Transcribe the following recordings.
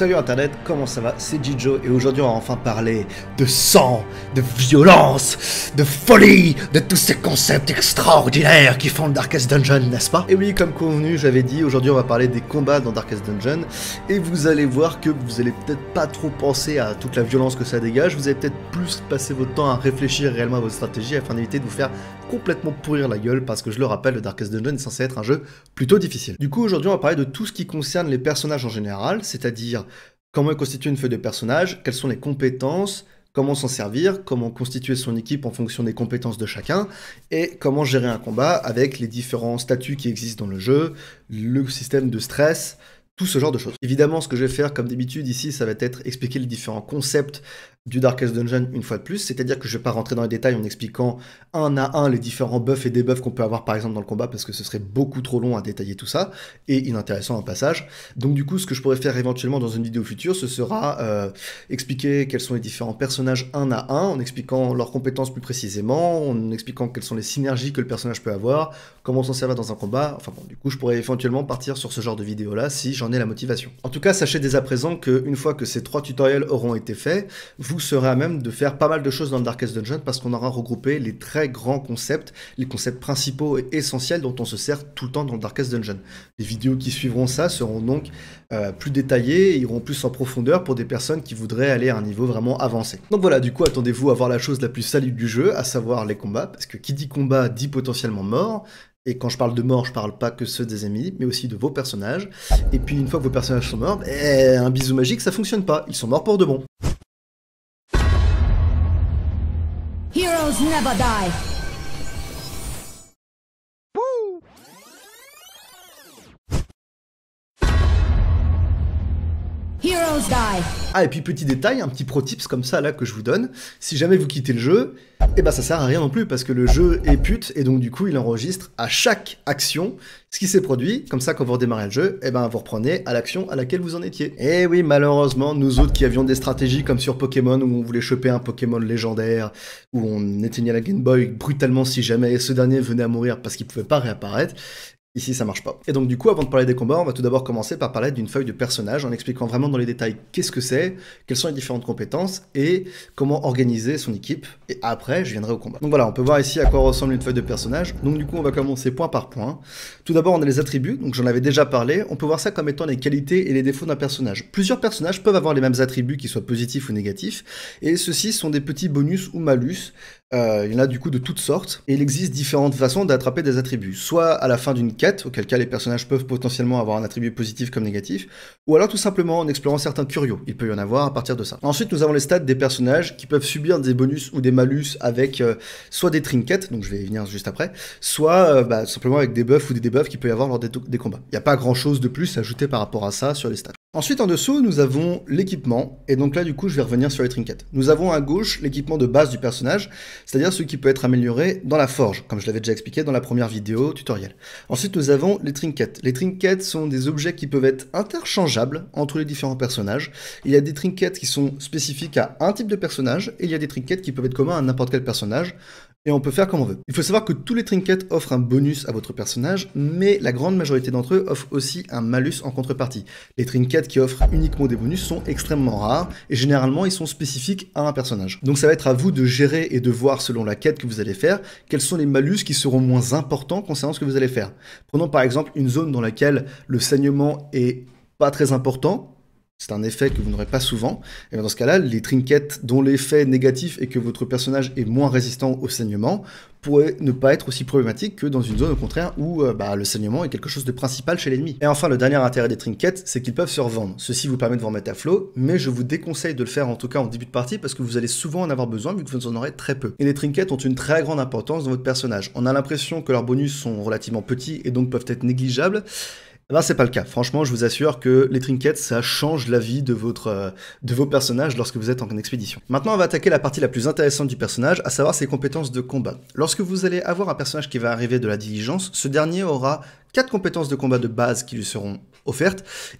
Salut Internet, comment ça va C'est Jijo et aujourd'hui on va enfin parler de sang, de violence, de folie, de tous ces concepts extraordinaires qui font le Darkest Dungeon, n'est-ce pas Et oui, comme convenu, j'avais dit, aujourd'hui on va parler des combats dans Darkest Dungeon et vous allez voir que vous allez peut-être pas trop penser à toute la violence que ça dégage, vous allez peut-être plus passer votre temps à réfléchir réellement à vos stratégies afin d'éviter de vous faire complètement pourrir la gueule parce que je le rappelle, le Darkest Dungeon est censé être un jeu plutôt difficile. Du coup, aujourd'hui on va parler de tout ce qui concerne les personnages en général, c'est-à-dire Comment constituer une feuille de personnage Quelles sont les compétences Comment s'en servir Comment constituer son équipe en fonction des compétences de chacun Et comment gérer un combat avec les différents statuts qui existent dans le jeu, le système de stress, tout ce genre de choses. Évidemment, ce que je vais faire comme d'habitude ici, ça va être expliquer les différents concepts du Darkest Dungeon une fois de plus, c'est-à-dire que je ne vais pas rentrer dans les détails en expliquant un à un les différents buffs et debuffs qu'on peut avoir par exemple dans le combat parce que ce serait beaucoup trop long à détailler tout ça et inintéressant en passage. Donc du coup, ce que je pourrais faire éventuellement dans une vidéo future, ce sera euh, expliquer quels sont les différents personnages un à un, en expliquant leurs compétences plus précisément, en expliquant quelles sont les synergies que le personnage peut avoir, comment s'en servir dans un combat. Enfin bon, du coup, je pourrais éventuellement partir sur ce genre de vidéo là si j'en ai la motivation. En tout cas, sachez dès à présent que une fois que ces trois tutoriels auront été faits, vous vous à même de faire pas mal de choses dans le Darkest Dungeon parce qu'on aura regroupé les très grands concepts, les concepts principaux et essentiels dont on se sert tout le temps dans le Darkest Dungeon. Les vidéos qui suivront ça seront donc euh, plus détaillées et iront plus en profondeur pour des personnes qui voudraient aller à un niveau vraiment avancé. Donc voilà, du coup, attendez-vous à voir la chose la plus salue du jeu, à savoir les combats, parce que qui dit combat dit potentiellement mort, et quand je parle de mort, je parle pas que ceux des ennemis, mais aussi de vos personnages. Et puis une fois que vos personnages sont morts, eh, un bisou magique, ça fonctionne pas. Ils sont morts pour de bon. Heroes never die. Ah et puis petit détail, un petit pro tips comme ça là que je vous donne, si jamais vous quittez le jeu, eh ben ça sert à rien non plus parce que le jeu est pute et donc du coup il enregistre à chaque action ce qui s'est produit, comme ça quand vous redémarrez le jeu, eh ben vous reprenez à l'action à laquelle vous en étiez. Et eh oui malheureusement nous autres qui avions des stratégies comme sur Pokémon où on voulait choper un Pokémon légendaire, où on éteignait la Game Boy brutalement si jamais ce dernier venait à mourir parce qu'il pouvait pas réapparaître, Ici, ça marche pas. Et donc, du coup, avant de parler des combats, on va tout d'abord commencer par parler d'une feuille de personnage en expliquant vraiment dans les détails qu'est-ce que c'est, quelles sont les différentes compétences et comment organiser son équipe. Et après, je viendrai au combat. Donc voilà, on peut voir ici à quoi ressemble une feuille de personnage. Donc, du coup, on va commencer point par point. Tout d'abord, on a les attributs. Donc, j'en avais déjà parlé. On peut voir ça comme étant les qualités et les défauts d'un personnage. Plusieurs personnages peuvent avoir les mêmes attributs, qu'ils soient positifs ou négatifs. Et ceux-ci sont des petits bonus ou malus. Euh, il y en a du coup de toutes sortes. Et il existe différentes façons d'attraper des attributs. Soit à la fin d'une auquel cas les personnages peuvent potentiellement avoir un attribut positif comme négatif, ou alors tout simplement en explorant certains curieux. il peut y en avoir à partir de ça. Ensuite nous avons les stats des personnages qui peuvent subir des bonus ou des malus avec euh, soit des trinkets, donc je vais y venir juste après, soit euh, bah, simplement avec des buffs ou des debuffs qu'il peut y avoir lors des, combats. Il n'y a pas grand chose de plus à ajouter par rapport à ça sur les stats. Ensuite, en dessous, nous avons l'équipement. Et donc là, du coup, je vais revenir sur les trinkets. Nous avons à gauche l'équipement de base du personnage, c'est-à-dire ce qui peut être amélioré dans la forge, comme je l'avais déjà expliqué dans la première vidéo tutoriel. Ensuite, nous avons les trinkets. Les trinkets sont des objets qui peuvent être interchangeables entre les différents personnages. Il y a des trinkets qui sont spécifiques à un type de personnage, et il y a des trinkets qui peuvent être communs à n'importe quel personnage et on peut faire comme on veut. Il faut savoir que tous les trinkets offrent un bonus à votre personnage, mais la grande majorité d'entre eux offrent aussi un malus en contrepartie. Les trinkets qui offrent uniquement des bonus sont extrêmement rares, et généralement ils sont spécifiques à un personnage. Donc ça va être à vous de gérer et de voir selon la quête que vous allez faire, quels sont les malus qui seront moins importants concernant ce que vous allez faire. Prenons par exemple une zone dans laquelle le saignement est pas très important, c'est un effet que vous n'aurez pas souvent. Et ben, dans ce cas-là, les trinkets dont l'effet négatif est que votre personnage est moins résistant au saignement pourrait ne pas être aussi problématique que dans une zone au contraire où euh, bah, le saignement est quelque chose de principal chez l'ennemi. Et enfin, le dernier intérêt des trinkets, c'est qu'ils peuvent se revendre. Ceci vous permet de vous remettre à flot, mais je vous déconseille de le faire en tout cas en début de partie parce que vous allez souvent en avoir besoin vu que vous en aurez très peu. Et les trinkets ont une très grande importance dans votre personnage. On a l'impression que leurs bonus sont relativement petits et donc peuvent être négligeables, Là, c'est pas le cas. Franchement, je vous assure que les trinkets, ça change la vie de, votre, euh, de vos personnages lorsque vous êtes en expédition. Maintenant, on va attaquer la partie la plus intéressante du personnage, à savoir ses compétences de combat. Lorsque vous allez avoir un personnage qui va arriver de la diligence, ce dernier aura quatre compétences de combat de base qui lui seront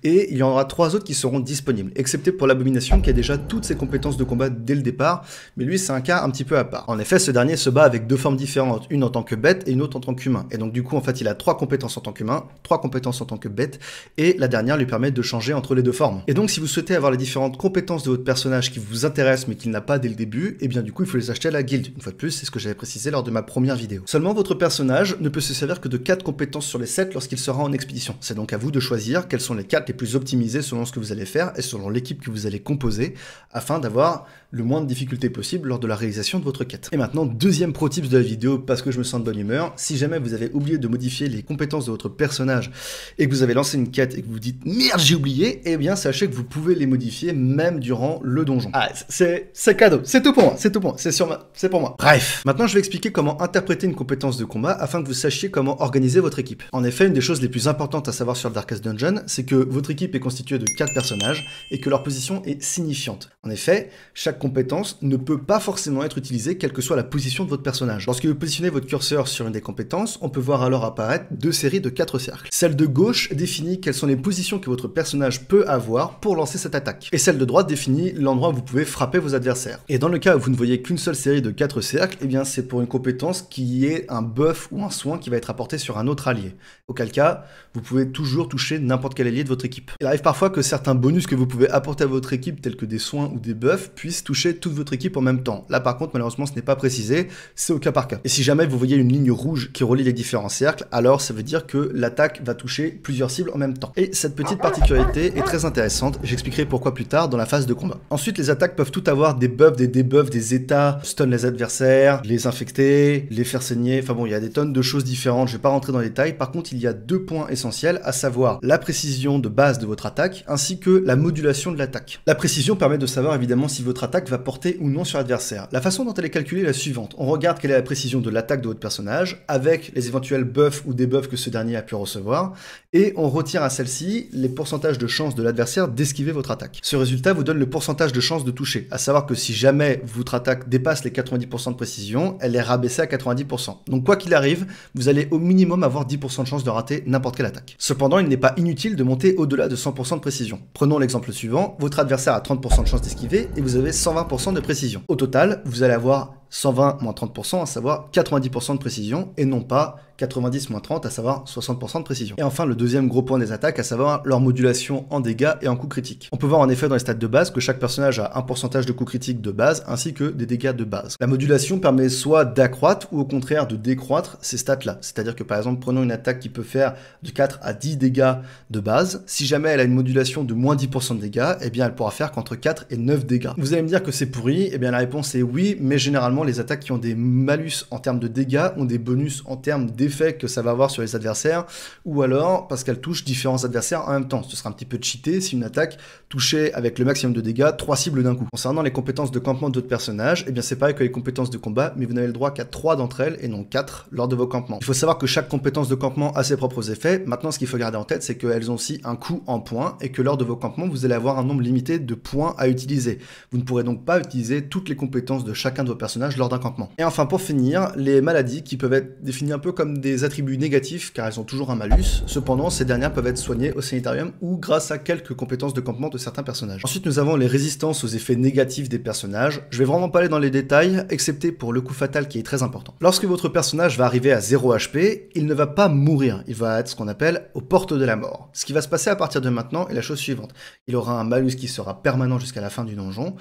et il y en aura trois autres qui seront disponibles, excepté pour l'abomination qui a déjà toutes ses compétences de combat dès le départ, mais lui c'est un cas un petit peu à part. En effet, ce dernier se bat avec deux formes différentes, une en tant que bête et une autre en tant qu'humain, et donc du coup en fait il a trois compétences en tant qu'humain, trois compétences en tant que bête, et la dernière lui permet de changer entre les deux formes. Et donc si vous souhaitez avoir les différentes compétences de votre personnage qui vous intéressent mais qu'il n'a pas dès le début, et eh bien du coup il faut les acheter à la guilde, une fois de plus c'est ce que j'avais précisé lors de ma première vidéo. Seulement votre personnage ne peut se servir que de quatre compétences sur les 7 lorsqu'il sera en expédition, c'est donc à vous de choisir quelles sont les cartes les plus optimisées selon ce que vous allez faire et selon l'équipe que vous allez composer afin d'avoir le moins de difficultés possible lors de la réalisation de votre quête. Et maintenant, deuxième pro tips de la vidéo parce que je me sens de bonne humeur. Si jamais vous avez oublié de modifier les compétences de votre personnage et que vous avez lancé une quête et que vous vous dites merde, j'ai oublié, eh bien sachez que vous pouvez les modifier même durant le donjon. Ah, c'est cadeau, c'est tout pour moi, c'est tout pour moi, c'est sur c'est pour moi. Bref, maintenant je vais expliquer comment interpréter une compétence de combat afin que vous sachiez comment organiser votre équipe. En effet, une des choses les plus importantes à savoir sur le Darkest Dungeon c'est que votre équipe est constituée de quatre personnages et que leur position est signifiante. En effet, chaque compétence ne peut pas forcément être utilisée quelle que soit la position de votre personnage. Lorsque vous positionnez votre curseur sur une des compétences, on peut voir alors apparaître deux séries de quatre cercles. Celle de gauche définit quelles sont les positions que votre personnage peut avoir pour lancer cette attaque. Et celle de droite définit l'endroit où vous pouvez frapper vos adversaires. Et dans le cas où vous ne voyez qu'une seule série de quatre cercles, eh bien c'est pour une compétence qui est un buff ou un soin qui va être apporté sur un autre allié. Auquel cas, vous pouvez toujours toucher n'importe quel allié de votre équipe. Il arrive parfois que certains bonus que vous pouvez apporter à votre équipe, tels que des soins ou des buffs, puissent toucher toute votre équipe en même temps. Là par contre, malheureusement, ce n'est pas précisé, c'est au cas par cas. Et si jamais vous voyez une ligne rouge qui relie les différents cercles, alors ça veut dire que l'attaque va toucher plusieurs cibles en même temps. Et cette petite particularité est très intéressante, j'expliquerai pourquoi plus tard dans la phase de combat. Ensuite, les attaques peuvent tout avoir des buffs, des debuffs, des états, stun les adversaires, les infecter, les faire saigner, enfin bon, il y a des tonnes de choses différentes, je ne vais pas rentrer dans les détails. Par contre, il y a deux points essentiels, à savoir la précision de base de votre attaque, ainsi que la modulation de l'attaque. La précision permet de savoir évidemment si votre attaque va porter ou non sur l'adversaire. La façon dont elle est calculée est la suivante. On regarde quelle est la précision de l'attaque de votre personnage, avec les éventuels buffs ou debuffs que ce dernier a pu recevoir, et on retire à celle-ci les pourcentages de chance de l'adversaire d'esquiver votre attaque. Ce résultat vous donne le pourcentage de chance de toucher, à savoir que si jamais votre attaque dépasse les 90% de précision, elle est rabaissée à 90%. Donc quoi qu'il arrive, vous allez au minimum avoir 10% de chance de rater n'importe quelle attaque. Cependant, il n'est pas inutile inutile de monter au-delà de 100% de précision. Prenons l'exemple suivant, votre adversaire a 30% de chance d'esquiver et vous avez 120% de précision. Au total, vous allez avoir 120 30%, à savoir 90% de précision, et non pas 90 30, à savoir 60% de précision. Et enfin, le deuxième gros point des attaques, à savoir leur modulation en dégâts et en coups critiques. On peut voir en effet dans les stats de base que chaque personnage a un pourcentage de coûts critiques de base, ainsi que des dégâts de base. La modulation permet soit d'accroître, ou au contraire de décroître ces stats-là. C'est-à-dire que par exemple, prenons une attaque qui peut faire de 4 à 10 dégâts de base. Si jamais elle a une modulation de moins 10% de dégâts, eh bien elle pourra faire qu'entre 4 et 9 dégâts. Vous allez me dire que c'est pourri, eh bien la réponse est oui, mais généralement les attaques qui ont des malus en termes de dégâts ont des bonus en termes d'effets que ça va avoir sur les adversaires, ou alors parce qu'elles touchent différents adversaires en même temps. Ce sera un petit peu cheaté si une attaque touchait avec le maximum de dégâts trois cibles d'un coup. Concernant les compétences de campement d'autres personnages, eh bien c'est pareil que les compétences de combat, mais vous n'avez le droit qu'à trois d'entre elles et non quatre lors de vos campements. Il faut savoir que chaque compétence de campement a ses propres effets. Maintenant, ce qu'il faut garder en tête, c'est qu'elles ont aussi un coût en points et que lors de vos campements, vous allez avoir un nombre limité de points à utiliser. Vous ne pourrez donc pas utiliser toutes les compétences de chacun de vos personnages lors d'un campement. Et enfin, pour finir, les maladies qui peuvent être définies un peu comme des attributs négatifs car elles ont toujours un malus. Cependant, ces dernières peuvent être soignées au sanitarium ou grâce à quelques compétences de campement de certains personnages. Ensuite, nous avons les résistances aux effets négatifs des personnages. Je vais vraiment pas aller dans les détails, excepté pour le coup fatal qui est très important. Lorsque votre personnage va arriver à 0 HP, il ne va pas mourir, il va être ce qu'on appelle aux portes de la mort. Ce qui va se passer à partir de maintenant est la chose suivante. Il aura un malus qui sera permanent jusqu'à la fin du donjon,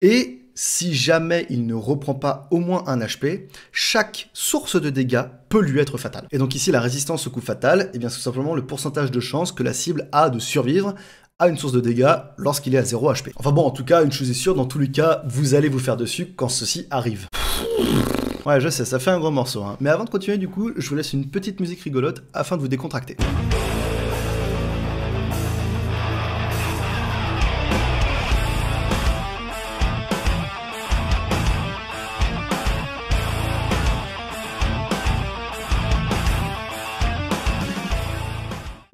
et si jamais il ne reprend pas au moins un HP, chaque source de dégâts peut lui être fatale. Et donc ici, la résistance au coup fatal, eh bien c'est simplement le pourcentage de chance que la cible a de survivre à une source de dégâts lorsqu'il est à 0 HP. Enfin bon, en tout cas, une chose est sûre, dans tous les cas, vous allez vous faire dessus quand ceci arrive. Ouais, je sais, ça fait un gros morceau. Hein. Mais avant de continuer, du coup, je vous laisse une petite musique rigolote afin de vous décontracter.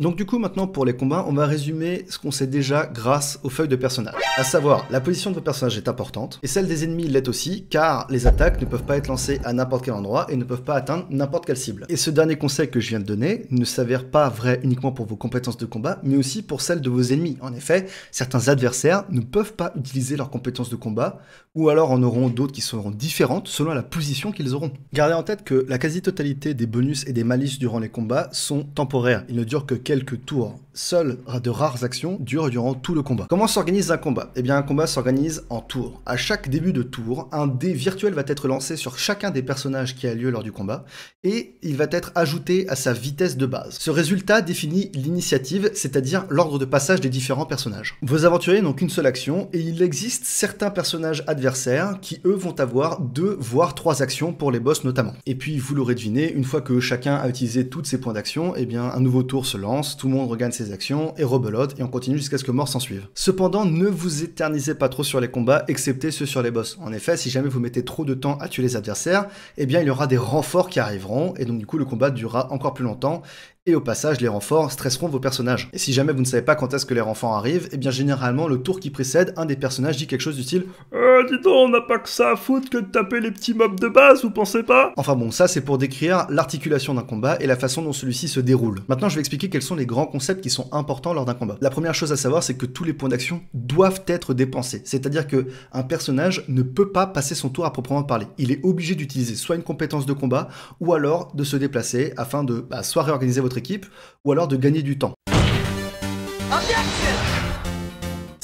Donc du coup maintenant pour les combats, on va résumer ce qu'on sait déjà grâce aux feuilles de personnages. À savoir, la position de vos personnages est importante, et celle des ennemis l'est aussi, car les attaques ne peuvent pas être lancées à n'importe quel endroit et ne peuvent pas atteindre n'importe quelle cible. Et ce dernier conseil que je viens de donner ne s'avère pas vrai uniquement pour vos compétences de combat, mais aussi pour celles de vos ennemis. En effet, certains adversaires ne peuvent pas utiliser leurs compétences de combat, ou alors en auront d'autres qui seront différentes selon la position qu'ils auront. Gardez en tête que la quasi-totalité des bonus et des malices durant les combats sont temporaires. Ils ne durent que quelques tours. Seules de rares actions durent durant tout le combat. Comment s'organise un combat Eh bien un combat s'organise en tours. À chaque début de tour, un dé virtuel va être lancé sur chacun des personnages qui a lieu lors du combat et il va être ajouté à sa vitesse de base. Ce résultat définit l'initiative, c'est-à-dire l'ordre de passage des différents personnages. Vos aventuriers n'ont qu'une seule action et il existe certains personnages adversaires qui eux vont avoir deux voire trois actions pour les boss notamment. Et puis vous l'aurez deviné, une fois que chacun a utilisé tous ses points d'action, eh bien un nouveau tour se lance tout le monde regagne ses actions et rebelote et on continue jusqu'à ce que mort s'en suive. Cependant, ne vous éternisez pas trop sur les combats, excepté ceux sur les boss. En effet, si jamais vous mettez trop de temps à tuer les adversaires, eh bien il y aura des renforts qui arriveront et donc du coup le combat durera encore plus longtemps et au passage les renforts stresseront vos personnages. Et si jamais vous ne savez pas quand est-ce que les renforts arrivent, et eh bien généralement le tour qui précède, un des personnages dit quelque chose du style Euh dis donc, on n'a pas que ça à foutre que de taper les petits mobs de base, vous pensez pas Enfin bon, ça c'est pour décrire l'articulation d'un combat et la façon dont celui-ci se déroule. Maintenant je vais expliquer quels sont les grands concepts qui sont importants lors d'un combat. La première chose à savoir c'est que tous les points d'action doivent être dépensés, c'est-à-dire que un personnage ne peut pas passer son tour à proprement parler. Il est obligé d'utiliser soit une compétence de combat ou alors de se déplacer afin de bah, soit réorganiser votre équipe, ou alors de gagner du temps.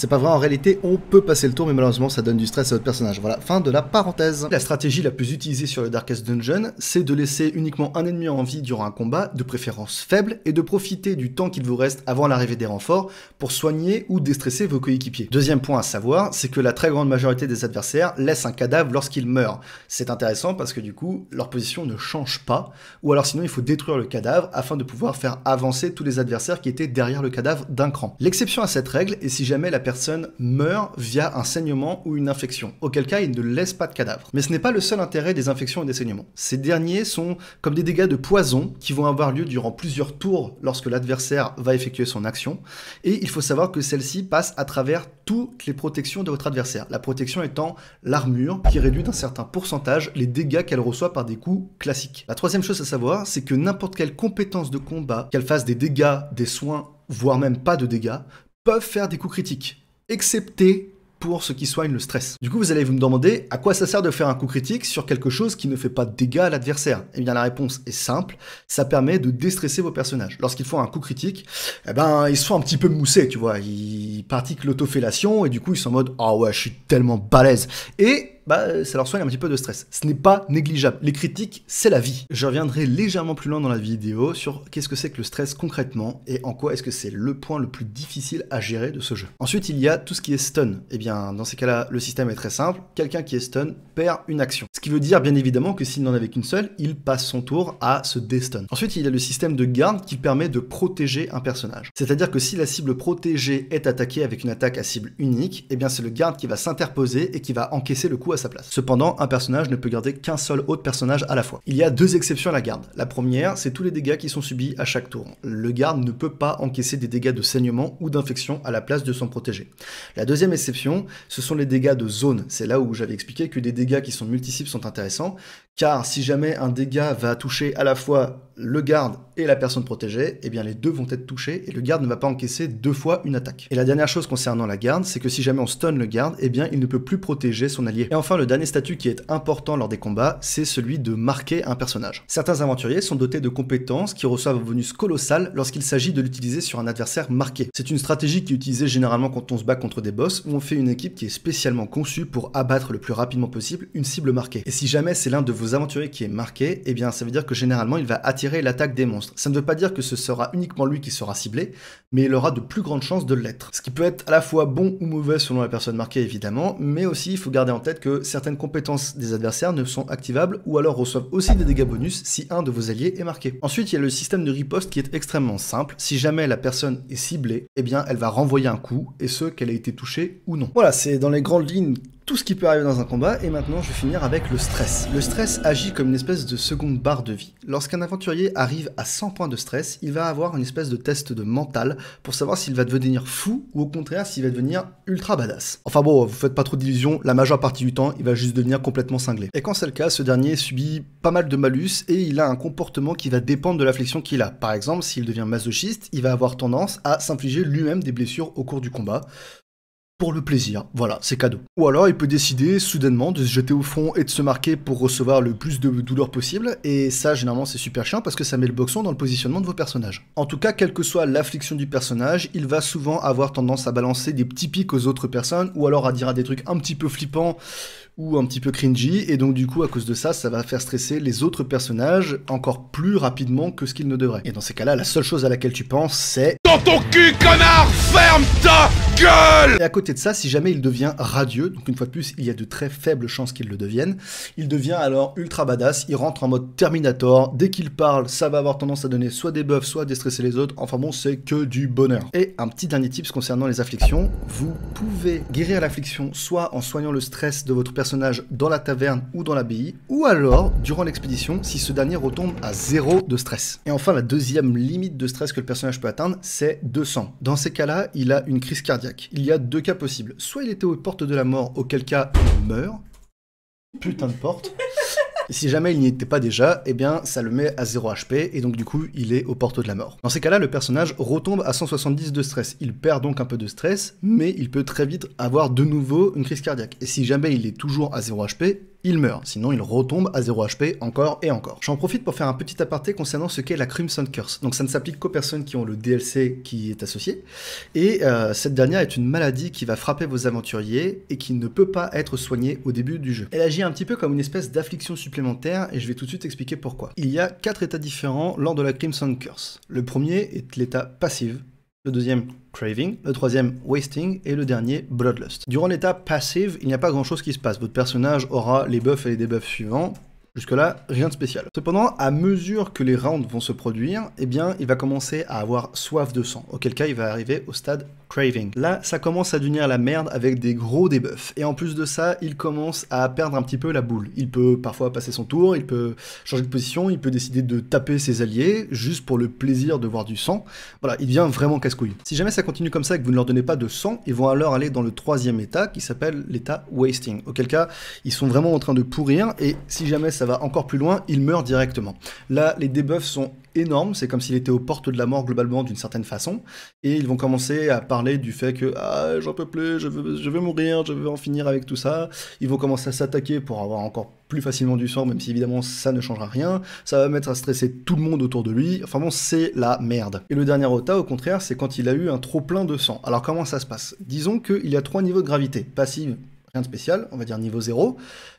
C'est pas vrai, en réalité, on peut passer le tour, mais malheureusement, ça donne du stress à votre personnage. Voilà, fin de la parenthèse. La stratégie la plus utilisée sur le Darkest Dungeon, c'est de laisser uniquement un ennemi en vie durant un combat, de préférence faible, et de profiter du temps qu'il vous reste avant l'arrivée des renforts pour soigner ou déstresser vos coéquipiers. Deuxième point à savoir, c'est que la très grande majorité des adversaires laissent un cadavre lorsqu'ils meurent. C'est intéressant parce que du coup, leur position ne change pas, ou alors sinon il faut détruire le cadavre afin de pouvoir faire avancer tous les adversaires qui étaient derrière le cadavre d'un cran. L'exception à cette règle est si jamais la personne meurt via un saignement ou une infection, auquel cas il ne laisse pas de cadavre. Mais ce n'est pas le seul intérêt des infections et des saignements. Ces derniers sont comme des dégâts de poison qui vont avoir lieu durant plusieurs tours lorsque l'adversaire va effectuer son action, et il faut savoir que celle-ci passe à travers toutes les protections de votre adversaire, la protection étant l'armure qui réduit d'un certain pourcentage les dégâts qu'elle reçoit par des coups classiques. La troisième chose à savoir, c'est que n'importe quelle compétence de combat, qu'elle fasse des dégâts, des soins, voire même pas de dégâts, peuvent faire des coups critiques excepté pour ce qui soigne le stress. Du coup, vous allez vous me demander à quoi ça sert de faire un coup critique sur quelque chose qui ne fait pas de dégâts à l'adversaire Eh bien, la réponse est simple, ça permet de déstresser vos personnages. Lorsqu'ils font un coup critique, eh ben, ils se font un petit peu mousser, tu vois. Ils pratiquent l'autofellation et du coup, ils sont en mode « Ah ouais, je suis tellement balèze !» Et bah, euh, ça leur soigne un petit peu de stress. Ce n'est pas négligeable. Les critiques, c'est la vie. Je reviendrai légèrement plus loin dans la vidéo sur qu'est-ce que c'est que le stress concrètement et en quoi est-ce que c'est le point le plus difficile à gérer de ce jeu. Ensuite, il y a tout ce qui est stun. Et eh bien, dans ces cas-là, le système est très simple. Quelqu'un qui est stun perd une action. Ce qui veut dire, bien évidemment, que s'il n'en avait qu'une seule, il passe son tour à se déstun. Ensuite, il y a le système de garde qui permet de protéger un personnage. C'est-à-dire que si la cible protégée est attaquée avec une attaque à cible unique, eh bien c'est le garde qui va s'interposer et qui va encaisser le coup sa place. Cependant, un personnage ne peut garder qu'un seul autre personnage à la fois. Il y a deux exceptions à la garde. La première, c'est tous les dégâts qui sont subis à chaque tour. Le garde ne peut pas encaisser des dégâts de saignement ou d'infection à la place de son protégé. La deuxième exception, ce sont les dégâts de zone. C'est là où j'avais expliqué que des dégâts qui sont multiples sont intéressants, car si jamais un dégât va toucher à la fois le garde et la personne protégée, eh bien les deux vont être touchés et le garde ne va pas encaisser deux fois une attaque. Et la dernière chose concernant la garde, c'est que si jamais on stun le garde, eh bien il ne peut plus protéger son allié. Et enfin, le dernier statut qui est important lors des combats, c'est celui de marquer un personnage. Certains aventuriers sont dotés de compétences qui reçoivent un bonus colossal lorsqu'il s'agit de l'utiliser sur un adversaire marqué. C'est une stratégie qui est utilisée généralement quand on se bat contre des boss, où on fait une équipe qui est spécialement conçue pour abattre le plus rapidement possible une cible marquée. Et si jamais c'est l'un de vos aventuriers qui est marqué, eh bien ça veut dire que généralement il va attirer l'attaque des monstres. Ça ne veut pas dire que ce sera uniquement lui qui sera ciblé, mais il aura de plus grandes chances de l'être. Ce qui peut être à la fois bon ou mauvais selon la personne marquée évidemment, mais aussi il faut garder en tête que certaines compétences des adversaires ne sont activables ou alors reçoivent aussi des dégâts bonus si un de vos alliés est marqué. Ensuite, il y a le système de riposte qui est extrêmement simple. Si jamais la personne est ciblée, eh bien elle va renvoyer un coup, et ce qu'elle a été touchée ou non. Voilà, c'est dans les grandes lignes tout ce qui peut arriver dans un combat, et maintenant je vais finir avec le stress. Le stress agit comme une espèce de seconde barre de vie. Lorsqu'un aventurier arrive à 100 points de stress, il va avoir une espèce de test de mental pour savoir s'il va devenir fou ou au contraire s'il va devenir ultra badass. Enfin bon, vous faites pas trop d'illusions, la majeure partie du temps, il va juste devenir complètement cinglé. Et quand c'est le cas, ce dernier subit pas mal de malus et il a un comportement qui va dépendre de l'affliction qu'il a. Par exemple, s'il devient masochiste, il va avoir tendance à s'infliger lui-même des blessures au cours du combat pour le plaisir. Voilà, c'est cadeau. Ou alors il peut décider soudainement de se jeter au front et de se marquer pour recevoir le plus de douleur possible, et ça généralement c'est super chiant parce que ça met le boxon dans le positionnement de vos personnages. En tout cas, quelle que soit l'affliction du personnage, il va souvent avoir tendance à balancer des petits pics aux autres personnes, ou alors à dire des trucs un petit peu flippants ou un petit peu cringy, et donc du coup à cause de ça, ça va faire stresser les autres personnages encore plus rapidement que ce qu'ils ne devraient. Et dans ces cas-là, la seule chose à laquelle tu penses, c'est ton cul, connard Ferme ta gueule Et à côté de ça, si jamais il devient radieux, donc une fois de plus, il y a de très faibles chances qu'il le devienne, il devient alors ultra badass, il rentre en mode Terminator, dès qu'il parle, ça va avoir tendance à donner soit des buffs, soit à déstresser les autres, enfin bon, c'est que du bonheur. Et un petit dernier tips concernant les afflictions, vous pouvez guérir l'affliction soit en soignant le stress de votre personnage dans la taverne ou dans l'abbaye, ou alors durant l'expédition si ce dernier retombe à zéro de stress. Et enfin, la deuxième limite de stress que le personnage peut atteindre, c'est 200. Dans ces cas-là, il a une crise cardiaque. Il y a deux cas possibles. Soit il était aux portes de la mort, auquel cas il meurt. Putain de porte. si jamais il n'y était pas déjà, eh bien ça le met à 0 HP et donc du coup il est aux portes de la mort. Dans ces cas-là, le personnage retombe à 170 de stress. Il perd donc un peu de stress, mais il peut très vite avoir de nouveau une crise cardiaque. Et si jamais il est toujours à 0 HP, il meurt, sinon il retombe à 0 HP encore et encore. J'en profite pour faire un petit aparté concernant ce qu'est la Crimson Curse. Donc ça ne s'applique qu'aux personnes qui ont le DLC qui est associé, et euh, cette dernière est une maladie qui va frapper vos aventuriers et qui ne peut pas être soignée au début du jeu. Elle agit un petit peu comme une espèce d'affliction supplémentaire, et je vais tout de suite expliquer pourquoi. Il y a quatre états différents lors de la Crimson Curse. Le premier est l'état passive, le deuxième craving, le troisième wasting et le dernier bloodlust. Durant l'état passive, il n'y a pas grand chose qui se passe, votre personnage aura les buffs et les debuffs suivants, Jusque-là, rien de spécial. Cependant, à mesure que les rounds vont se produire, eh bien, il va commencer à avoir soif de sang, auquel cas il va arriver au stade Craving. Là, ça commence à devenir la merde avec des gros débuffs. Et en plus de ça, il commence à perdre un petit peu la boule. Il peut parfois passer son tour, il peut changer de position, il peut décider de taper ses alliés juste pour le plaisir de voir du sang. Voilà, il devient vraiment casse-couille. Si jamais ça continue comme ça et que vous ne leur donnez pas de sang, ils vont alors aller dans le troisième état qui s'appelle l'état wasting. Auquel cas, ils sont vraiment en train de pourrir et si jamais ça va encore plus loin, ils meurent directement. Là, les debuffs sont énorme, c'est comme s'il était aux portes de la mort globalement d'une certaine façon, et ils vont commencer à parler du fait que ah, j'en peux plus, je veux, je veux mourir, je veux en finir avec tout ça, ils vont commencer à s'attaquer pour avoir encore plus facilement du sang, même si évidemment ça ne changera rien, ça va mettre à stresser tout le monde autour de lui, enfin bon c'est la merde. Et le dernier Ota au contraire c'est quand il a eu un trop plein de sang. Alors comment ça se passe Disons qu'il y a trois niveaux de gravité, passive, rien de spécial, on va dire niveau 0,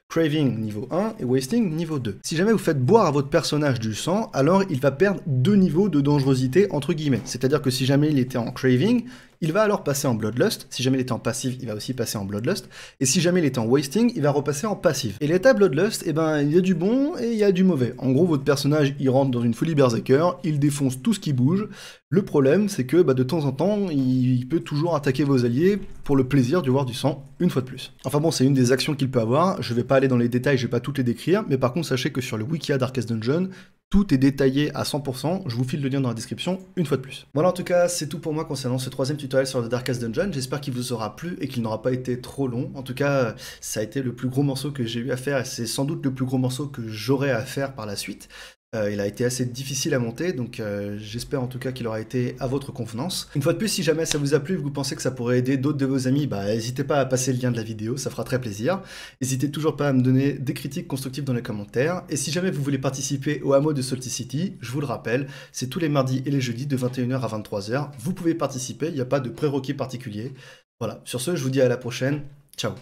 Craving niveau 1 et Wasting niveau 2. Si jamais vous faites boire à votre personnage du sang, alors il va perdre deux niveaux de dangerosité entre guillemets. C'est-à-dire que si jamais il était en Craving, il va alors passer en Bloodlust. Si jamais il était en passive, il va aussi passer en Bloodlust. Et si jamais il était en Wasting, il va repasser en passif. Et l'état Bloodlust, eh ben, il y a du bon et il y a du mauvais. En gros, votre personnage, il rentre dans une folie berserker, il défonce tout ce qui bouge. Le problème, c'est que bah, de temps en temps, il peut toujours attaquer vos alliés pour le plaisir de voir du sang une fois de plus. Enfin bon, c'est une des actions qu'il peut avoir. Je vais pas aller dans les détails, je vais pas toutes les décrire, mais par contre, sachez que sur le wiki Darkest Dungeon, tout est détaillé à 100%, je vous file le lien dans la description une fois de plus. Voilà en tout cas, c'est tout pour moi concernant ce troisième tutoriel sur The Darkest Dungeon. J'espère qu'il vous aura plu et qu'il n'aura pas été trop long. En tout cas, ça a été le plus gros morceau que j'ai eu à faire et c'est sans doute le plus gros morceau que j'aurai à faire par la suite. Euh, il a été assez difficile à monter, donc euh, j'espère en tout cas qu'il aura été à votre convenance. Une fois de plus, si jamais ça vous a plu que vous pensez que ça pourrait aider d'autres de vos amis, bah n'hésitez pas à passer le lien de la vidéo, ça fera très plaisir. N'hésitez toujours pas à me donner des critiques constructives dans les commentaires. Et si jamais vous voulez participer au hameau de Salty City, je vous le rappelle, c'est tous les mardis et les jeudis de 21h à 23h. Vous pouvez participer, il n'y a pas de prérequis particulier. Voilà, sur ce, je vous dis à la prochaine. Ciao